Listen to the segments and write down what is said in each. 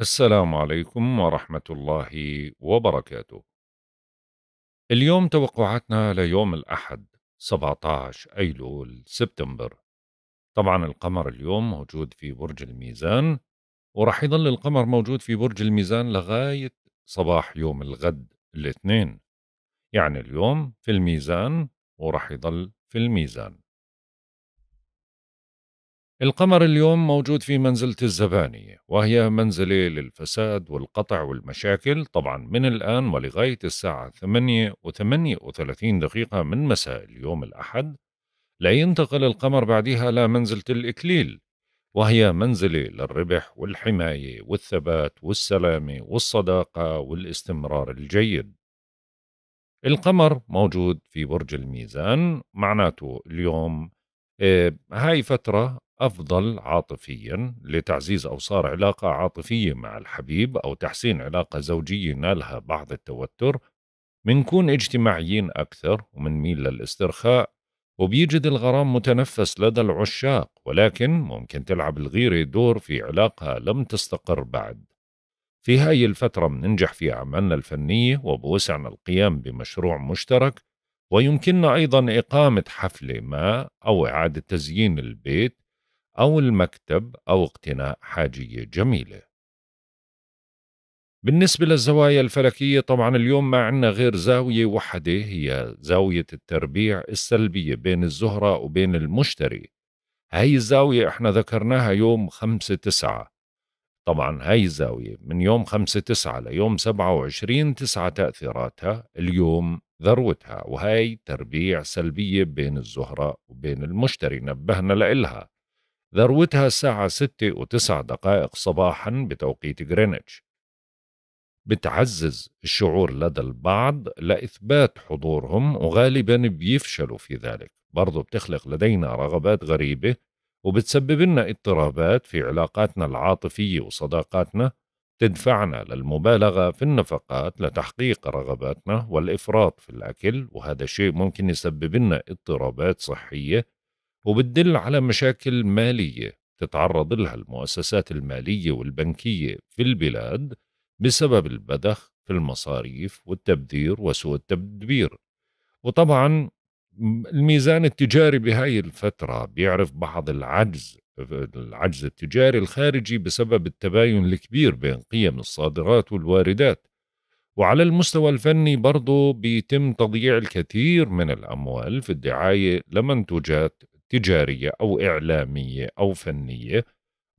السلام عليكم ورحمة الله وبركاته. اليوم توقعاتنا ليوم الأحد 17 أيلول سبتمبر. طبعا القمر اليوم موجود في برج الميزان ورح يضل القمر موجود في برج الميزان لغاية صباح يوم الغد الاثنين. يعني اليوم في الميزان ورح يضل في الميزان. القمر اليوم موجود في منزلة الزبانية وهي منزلة للفساد والقطع والمشاكل طبعا من الآن ولغاية الساعة 8 و 38 دقيقة من مساء اليوم الأحد لا ينتقل القمر بعدها لمنزلة الإكليل وهي منزلة للربح والحماية والثبات والسلامة والصداقة والاستمرار الجيد القمر موجود في برج الميزان معناته اليوم آه، هاي فترة أفضل عاطفيا لتعزيز أوصار علاقة عاطفية مع الحبيب أو تحسين علاقة زوجية نالها بعض التوتر منكون اجتماعيين أكثر ميل للاسترخاء وبيجد الغرام متنفس لدى العشاق ولكن ممكن تلعب الغيرة دور في علاقة لم تستقر بعد في هاي الفترة مننجح في أعمالنا الفنية وبوسعنا القيام بمشروع مشترك ويمكننا أيضا إقامة حفلة ما أو إعادة تزيين البيت أو المكتب أو اقتناء حاجية جميلة بالنسبة للزوايا الفلكية طبعا اليوم ما عندنا غير زاوية وحدة هي زاوية التربيع السلبية بين الزهرة وبين المشتري هاي الزاوية احنا ذكرناها يوم خمسة تسعة طبعا هاي الزاوية من يوم خمسة تسعة ليوم سبعة وعشرين تسعة تأثيراتها اليوم ذروتها وهي تربيع سلبية بين الزهرة وبين المشتري نبهنا لإلها ذروتها الساعة ستة و دقائق صباحا بتوقيت غرينتش بتعزز الشعور لدى البعض لإثبات حضورهم وغالبا بيفشلوا في ذلك برضو بتخلق لدينا رغبات غريبة وبتسبب لنا اضطرابات في علاقاتنا العاطفية وصداقاتنا تدفعنا للمبالغة في النفقات لتحقيق رغباتنا والإفراط في الأكل وهذا شيء ممكن يسبب لنا اضطرابات صحية وبتدل على مشاكل مالية تتعرض لها المؤسسات المالية والبنكية في البلاد بسبب البذخ في المصاريف والتبذير وسوء التدبير وطبعا الميزان التجاري بهاي الفترة بيعرف بعض العجز العجز التجاري الخارجي بسبب التباين الكبير بين قيم الصادرات والواردات وعلى المستوى الفني برضه بيتم تضييع الكثير من الأموال في الدعاية لمنتوجات تجارية أو إعلامية أو فنية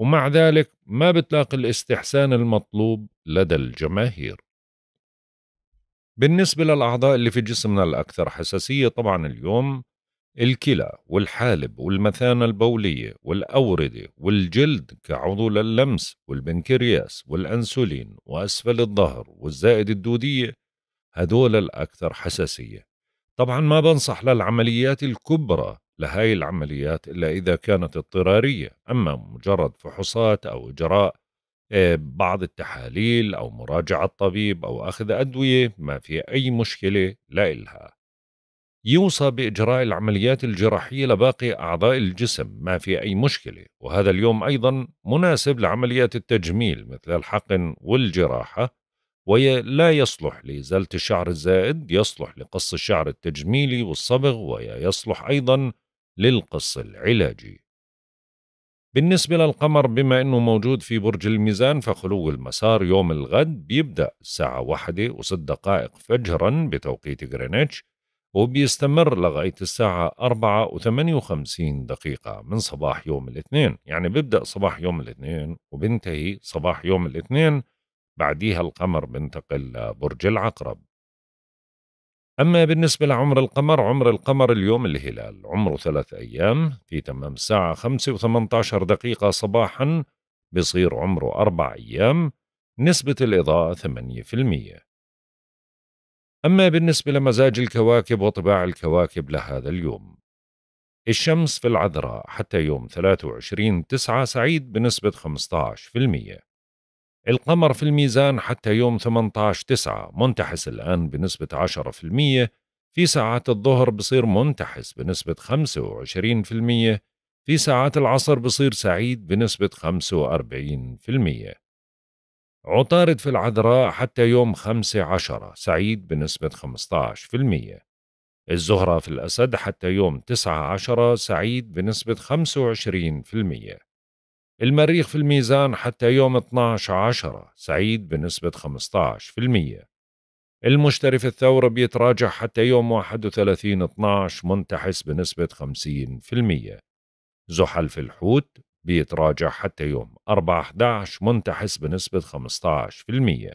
ومع ذلك ما بتلاقي الاستحسان المطلوب لدى الجماهير بالنسبة للأعضاء اللي في جسمنا الأكثر حساسية طبعا اليوم الكلى والحالب والمثانة البولية والأوردة والجلد كعضو للمس والبنكرياس والأنسولين وأسفل الظهر والزائد الدودية هدول الأكثر حساسية طبعا ما بنصح للعمليات الكبرى لهاي العمليات إلا إذا كانت اضطرارية أما مجرد فحوصات أو إجراء آه، بعض التحاليل أو مراجعة طبيب أو أخذ أدوية ما في أي مشكلة لا إلها يوصى بإجراء العمليات الجراحية لباقي أعضاء الجسم ما في أي مشكلة وهذا اليوم أيضا مناسب لعمليات التجميل مثل الحقن والجراحة ولا يصلح لإزالة الشعر الزائد يصلح لقص الشعر التجميلي والصبغ ويصلح أيضا للقص العلاجي بالنسبة للقمر بما أنه موجود في برج الميزان فخلو المسار يوم الغد بيبدأ الساعة واحدة وست دقائق فجرا بتوقيت غرينتش وبيستمر لغاية الساعة أربعة وثمانية وخمسين دقيقة من صباح يوم الاثنين يعني بيبدأ صباح يوم الاثنين وبنتهي صباح يوم الاثنين بعديها القمر بنتقل لبرج العقرب أما بالنسبة لعمر القمر عمر القمر اليوم الهلال عمره ثلاث أيام في تمام الساعة خمسة وثمانتاشر دقيقة صباحا بصير عمره أربع أيام نسبة الإضاءة ثمانية في المية أما بالنسبة لمزاج الكواكب وطباع الكواكب لهذا اليوم الشمس في العذراء حتى يوم 23 تسعة سعيد بنسبة 15% القمر في الميزان حتى يوم 18 9 منتحس الآن بنسبة 10% في ساعات الظهر بصير منتحس بنسبة 25% في ساعات العصر بصير سعيد بنسبة 45% عطارد في العذراء حتى يوم خمسة عشرة سعيد بنسبة 15% الزهرة في الأسد حتى يوم تسعة عشرة سعيد بنسبة 25% المريخ في الميزان حتى يوم 12 عشرة سعيد بنسبة 15% المشتري في الثورة بيتراجع حتى يوم 31 12 منتحس بنسبة 50% زحل في الحوت بيتراجع حتى يوم 4 11 منتحس بنسبة 15%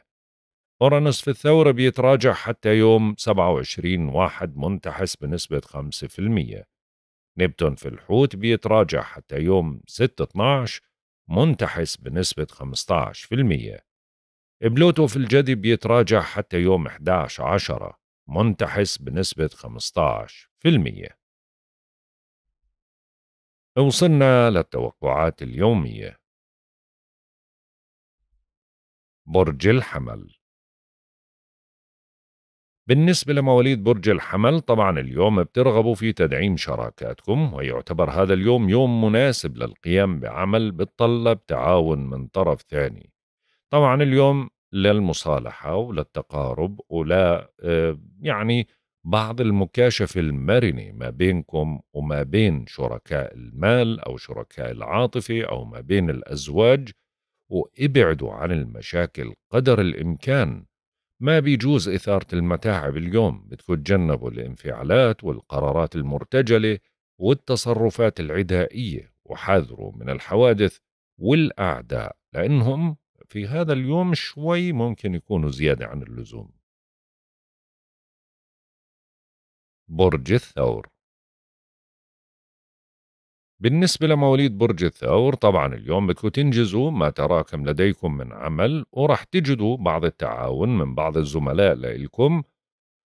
أورانوس في الثورة بيتراجع حتى يوم 27 واحد منتحس بنسبة 5% نبتون في الحوت بيتراجع حتى يوم 6 12 منتحس بنسبة 15% بلوتو في الجدي بيتراجع حتى يوم 11 10 منتحس بنسبة 15% وصلنا للتوقعات اليومية برج الحمل بالنسبة لمواليد برج الحمل طبعا اليوم بترغبوا في تدعيم شراكاتكم ويعتبر هذا اليوم يوم مناسب للقيام بعمل بتطلب تعاون من طرف ثاني طبعا اليوم للمصالحة وللتقارب ولا آه، يعني بعض المكاشفة المرنة ما بينكم وما بين شركاء المال أو شركاء العاطفة أو ما بين الأزواج وابعدوا عن المشاكل قدر الإمكان ما بيجوز إثارة المتاعب اليوم بتتجنبوا الانفعالات والقرارات المرتجلة والتصرفات العدائية وحذروا من الحوادث والأعداء لأنهم في هذا اليوم شوي ممكن يكونوا زيادة عن اللزوم برج الثور بالنسبة لمواليد برج الثور طبعا اليوم بدكم تنجزوا ما تراكم لديكم من عمل ورح تجدوا بعض التعاون من بعض الزملاء لإلكم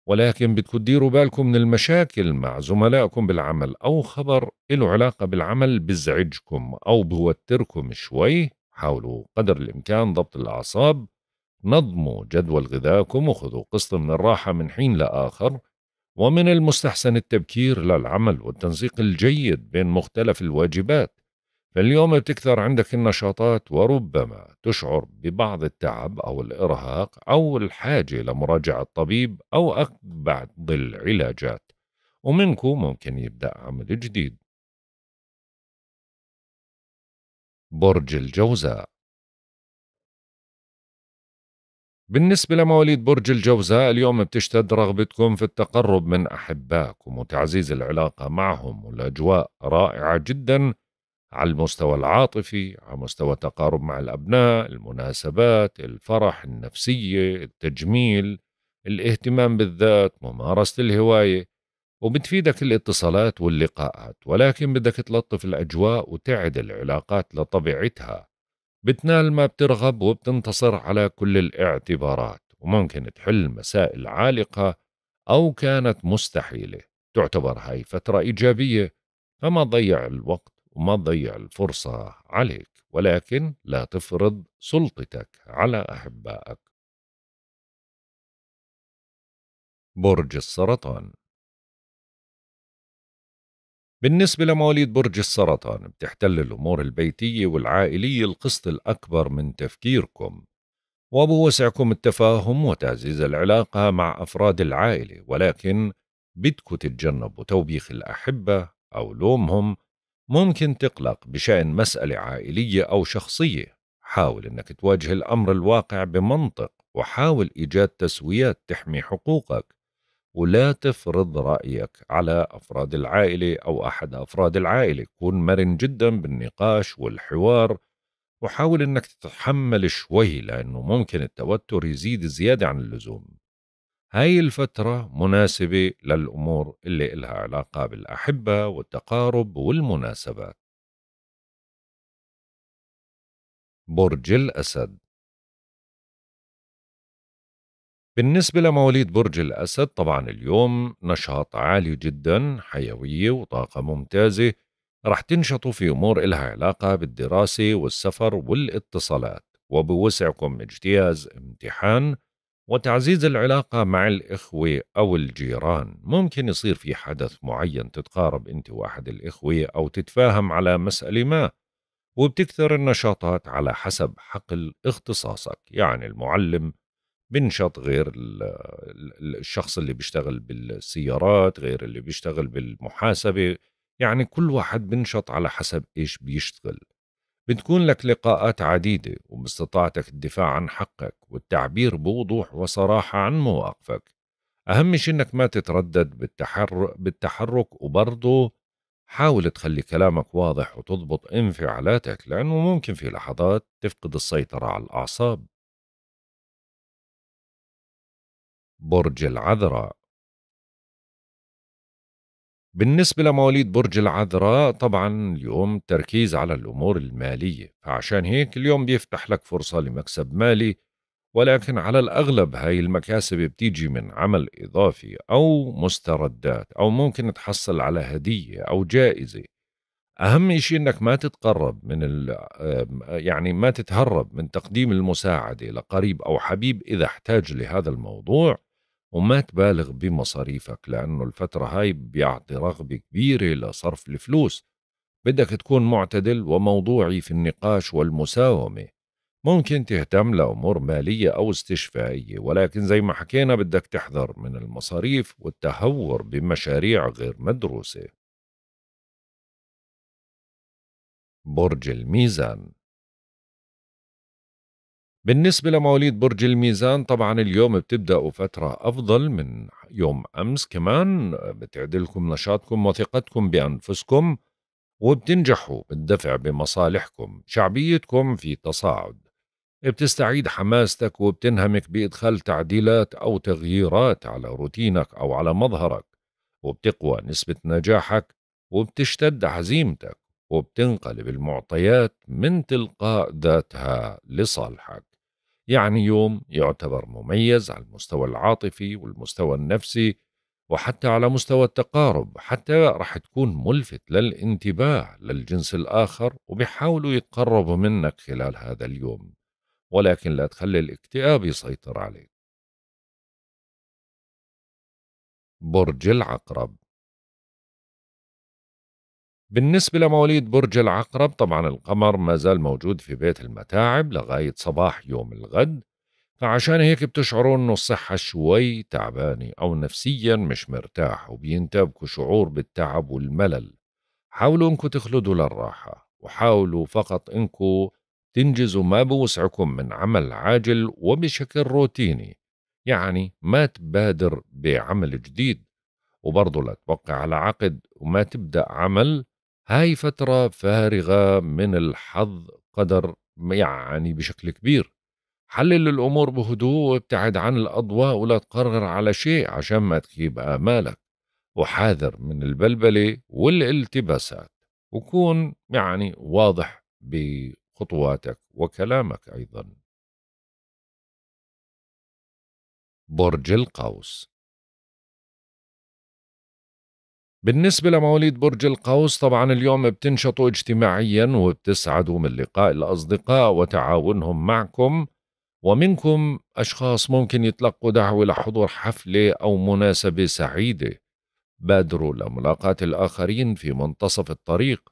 ولكن بدكم تديروا بالكم من المشاكل مع زملائكم بالعمل أو خبر له علاقة بالعمل بزعجكم أو بوتركم شوي حاولوا قدر الإمكان ضبط الأعصاب نظموا جدول غذاكم وخذوا قسط من الراحة من حين لآخر ومن المستحسن التبكير للعمل والتنسيق الجيد بين مختلف الواجبات فاليوم بتكثر عندك النشاطات وربما تشعر ببعض التعب أو الإرهاق أو الحاجة لمراجعة طبيب أو بعض العلاجات ومنكم ممكن يبدأ عمل جديد برج الجوزاء بالنسبة لمواليد برج الجوزاء اليوم بتشتد رغبتكم في التقرب من أحبائكم وتعزيز العلاقة معهم والأجواء رائعة جدا على المستوى العاطفي على مستوى التقارب مع الأبناء المناسبات الفرح النفسية التجميل الاهتمام بالذات ممارسة الهواية وبتفيدك الاتصالات واللقاءات ولكن بدك تلطف الأجواء وتعد العلاقات لطبيعتها بتنال ما بترغب وبتنتصر على كل الاعتبارات وممكن تحل مسائل عالقة أو كانت مستحيلة تعتبر هاي فترة إيجابية فما تضيع الوقت وما تضيع الفرصة عليك ولكن لا تفرض سلطتك على أحبائك برج السرطان بالنسبة لمواليد برج السرطان بتحتل الأمور البيتية والعائلية القسط الأكبر من تفكيركم وبوسعكم التفاهم وتعزيز العلاقة مع أفراد العائلة ولكن بدكم تتجنبوا توبيخ الأحبة أو لومهم ممكن تقلق بشأن مسألة عائلية أو شخصية حاول أنك تواجه الأمر الواقع بمنطق وحاول إيجاد تسويات تحمي حقوقك ولا تفرض رأيك على أفراد العائلة أو أحد أفراد العائلة كن مرن جدا بالنقاش والحوار وحاول أنك تتحمل شوي لأنه ممكن التوتر يزيد زيادة عن اللزوم هاي الفترة مناسبة للأمور اللي إلها علاقة بالأحبة والتقارب والمناسبات برج الأسد بالنسبة لمواليد برج الأسد طبعا اليوم نشاط عالي جدا حيوية وطاقة ممتازة رح تنشطوا في أمور إلها علاقة بالدراسة والسفر والاتصالات وبوسعكم اجتياز امتحان وتعزيز العلاقة مع الإخوة أو الجيران ممكن يصير في حدث معين تتقارب أنت وأحد الإخوة أو تتفاهم على مسألة ما وبتكثر النشاطات على حسب حقل اختصاصك يعني المعلم بنشط غير الشخص اللي بيشتغل بالسيارات غير اللي بيشتغل بالمحاسبة يعني كل واحد بنشط على حسب إيش بيشتغل بتكون لك لقاءات عديدة وباستطاعتك الدفاع عن حقك والتعبير بوضوح وصراحة عن مواقفك أهم شيء إنك ما تتردد بالتحر... بالتحرك وبرضه حاول تخلي كلامك واضح وتضبط انفعالاتك لأنه ممكن في لحظات تفقد السيطرة على الأعصاب برج العذراء بالنسبة لمواليد برج العذراء طبعا اليوم تركيز على الأمور المالية فعشان هيك اليوم بيفتح لك فرصة لمكسب مالي ولكن على الأغلب هاي المكاسب بتيجي من عمل إضافي أو مستردات أو ممكن تحصل على هدية أو جائزة أهم شيء إنك ما تتقرب من ال يعني ما تتهرب من تقديم المساعدة لقريب أو حبيب إذا احتاج لهذا الموضوع وما تبالغ بمصاريفك لأنه الفترة هاي بيعطي رغبة كبيرة لصرف الفلوس بدك تكون معتدل وموضوعي في النقاش والمساومة ممكن تهتم لأمور مالية أو استشفائية ولكن زي ما حكينا بدك تحذر من المصاريف والتهور بمشاريع غير مدروسة برج الميزان بالنسبة لمواليد برج الميزان طبعا اليوم بتبدأوا فترة أفضل من يوم أمس كمان بتعدلكم نشاطكم وثقتكم بأنفسكم وبتنجحوا بالدفع بمصالحكم شعبيتكم في تصاعد بتستعيد حماستك وبتنهمك بإدخال تعديلات أو تغييرات على روتينك أو على مظهرك وبتقوى نسبة نجاحك وبتشتد عزيمتك وبتنقلب المعطيات من تلقاء ذاتها لصالحك يعني يوم يعتبر مميز على المستوى العاطفي والمستوى النفسي وحتى على مستوى التقارب حتى رح تكون ملفت للانتباه للجنس الآخر وبيحاولوا يتقربوا منك خلال هذا اليوم ولكن لا تخلي الاكتئاب يسيطر عليك برج العقرب بالنسبة لمواليد برج العقرب طبعا القمر ما زال موجود في بيت المتاعب لغاية صباح يوم الغد فعشان هيك بتشعروا انه الصحة شوي تعبانة او نفسيا مش مرتاح وبينتابكوا شعور بالتعب والملل حاولوا انكم تخلدوا للراحة وحاولوا فقط انكم تنجزوا ما بوسعكم من عمل عاجل وبشكل روتيني يعني ما تبادر بعمل جديد وبرضه لا توقع على عقد وما تبدأ عمل هاي فترة فارغة من الحظ قدر يعني بشكل كبير حلل الأمور بهدوء وابتعد عن الأضواء ولا تقرر على شيء عشان ما تخيب آمالك وحاذر من البلبلة والالتباسات وكون يعني واضح بخطواتك وكلامك أيضا برج القوس بالنسبة لمواليد برج القوس طبعا اليوم بتنشطوا اجتماعيا وبتسعدوا من لقاء الأصدقاء وتعاونهم معكم ومنكم أشخاص ممكن يتلقوا دعوة لحضور حفلة أو مناسبة سعيدة بادروا لملاقاة الآخرين في منتصف الطريق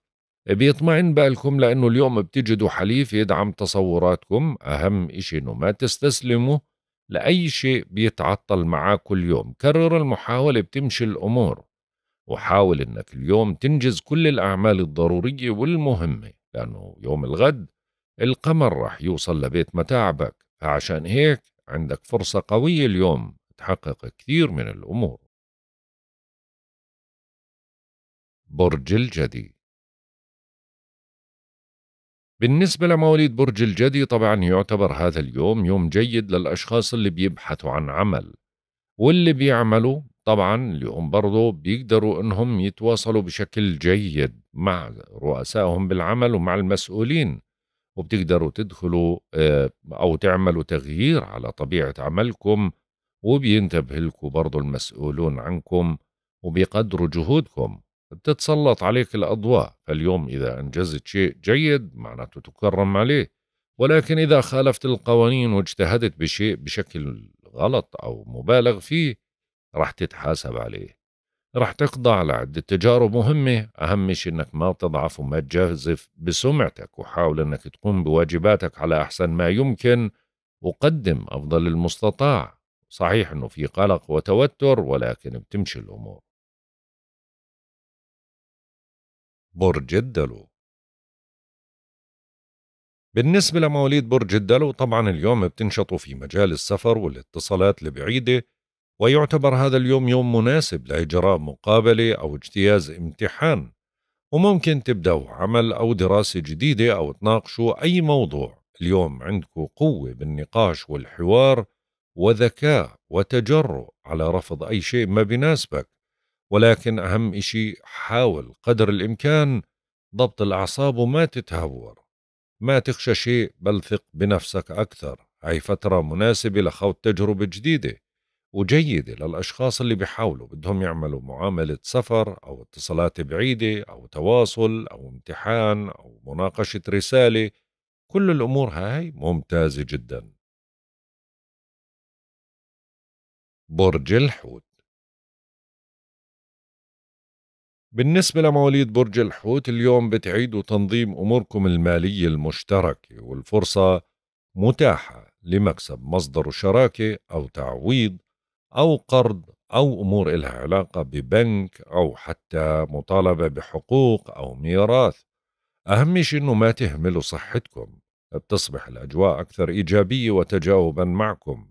بيطمئن بالكم لأنه اليوم بتجدوا حليف يدعم تصوراتكم أهم إشي إنه ما تستسلموا لأي شيء بيتعطل معاك كل يوم كرر المحاولة بتمشي الأمور وحاول انك اليوم تنجز كل الاعمال الضروريه والمهمه لانه يوم الغد القمر رح يوصل لبيت متاعبك فعشان هيك عندك فرصه قويه اليوم تحقق كثير من الامور برج الجدي بالنسبة لمواليد برج الجدي طبعا يعتبر هذا اليوم يوم جيد للأشخاص اللي بيبحثوا عن عمل واللي بيعملوا طبعا اليوم برضه بيقدروا انهم يتواصلوا بشكل جيد مع رؤسائهم بالعمل ومع المسؤولين وبتقدروا تدخلوا آه، او تعملوا تغيير على طبيعه عملكم وبينتبه لكم برضه المسؤولون عنكم وبيقدروا جهودكم بتتسلط عليك الأضواء فاليوم إذا أنجزت شيء جيد معناته تكرم عليه ولكن إذا خالفت القوانين واجتهدت بشيء بشكل غلط أو مبالغ فيه رح تتحاسب عليه رح تقضى على عدة تجارب مهمة أهم شيء أنك ما تضعف وما تجازف بسمعتك وحاول أنك تقوم بواجباتك على أحسن ما يمكن وقدم أفضل المستطاع صحيح أنه في قلق وتوتر ولكن بتمشي الأمور برج الدلو بالنسبة لمواليد برج الدلو طبعا اليوم بتنشطوا في مجال السفر والاتصالات البعيدة ويعتبر هذا اليوم يوم مناسب لإجراء مقابلة أو اجتياز امتحان وممكن تبدأوا عمل أو دراسة جديدة أو تناقشوا أي موضوع اليوم عندكم قوة بالنقاش والحوار وذكاء وتجرؤ على رفض أي شيء ما بيناسبك ولكن أهم إشي حاول قدر الإمكان ضبط الأعصاب وما تتهور ما تخشى شيء بل ثق بنفسك أكثر هاي فترة مناسبة لخوض تجربة جديدة وجيدة للأشخاص اللي بيحاولوا بدهم يعملوا معاملة سفر أو اتصالات بعيدة أو تواصل أو امتحان أو مناقشة رسالة كل الأمور هاي ممتازة جدا برج الحوت بالنسبة لمواليد برج الحوت اليوم بتعيدوا تنظيم أموركم المالية المشتركة والفرصة متاحة لمكسب مصدر شراكة أو تعويض أو قرض أو أمور إلها علاقة ببنك أو حتى مطالبة بحقوق أو ميراث أهم شيء أنه ما تهملوا صحتكم بتصبح الأجواء أكثر إيجابية وتجاوبا معكم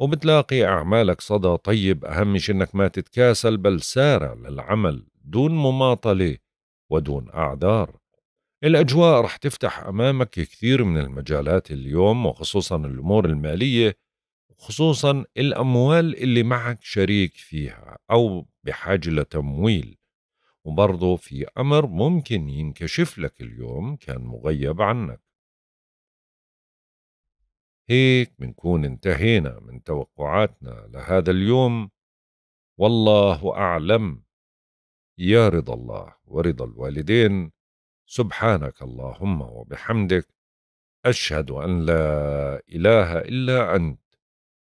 وبتلاقي أعمالك صدى طيب أهم شيء أنك ما تتكاسل بل سارع للعمل دون مماطلة ودون أعذار الأجواء رح تفتح أمامك كثير من المجالات اليوم وخصوصا الأمور المالية خصوصا الأموال اللي معك شريك فيها أو بحاجة لتمويل وبرضه في أمر ممكن ينكشف لك اليوم كان مغيب عنك هيك بنكون انتهينا من توقعاتنا لهذا اليوم والله أعلم يا رضا الله ورضا الوالدين سبحانك اللهم وبحمدك أشهد أن لا إله إلا أنت